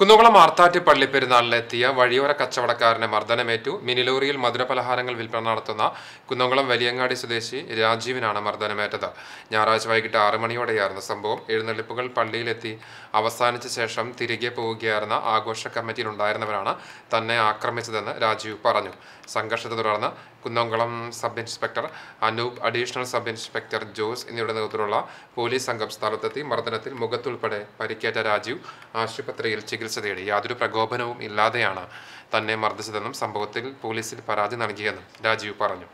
കുന്നുകുളം ആർത്താറ്റ് പള്ളി പെരുന്നാളിലെത്തിയ വഴിയോര കച്ചവടക്കാരനെ മർദ്ദനമേറ്റു മിനിലോറിയിൽ മധുരപലഹാരങ്ങൾ വിൽപ്പന നടത്തുന്ന കുന്നുകുളം വലിയങ്ങാടി സ്വദേശി രാജീവിനാണ് മർദ്ദനമേറ്റത് ഞായറാഴ്ച വൈകിട്ട് ആറു മണിയോടെയായിരുന്നു സംഭവം എഴുന്നള്ളിപ്പുകൾ പള്ളിയിലെത്തി അവസാനിച്ച ശേഷം തിരികെ പോവുകയായിരുന്ന ആഘോഷ കമ്മിറ്റിയിലുണ്ടായിരുന്നവരാണ് തന്നെ ആക്രമിച്ചതെന്ന് രാജീവ് പറഞ്ഞു സംഘർഷത്തെ തുടർന്ന് Kunnamkulam sub inspector Anoop additional sub inspector Jose എന്നിവരുടെ നേതൃത്വത്തിലുള്ള പോലീസ് സംഘം സ്ഥലത്തെത്തി മർദ്ദനത്തിൽ മുഖത്തുൾപ്പെടെ പരിക്കേറ്റ രാജീവ് ആശുപത്രിയിൽ ചികിത്സ തേടി യാതൊരു പ്രകോപനവും ഇല്ലാതെയാണ് തന്നെ മർദ്ദിച്ചതെന്നും സംഭവത്തിൽ പോലീസിൽ പരാതി നൽകിയെന്നും രാജീവ് പറഞ്ഞു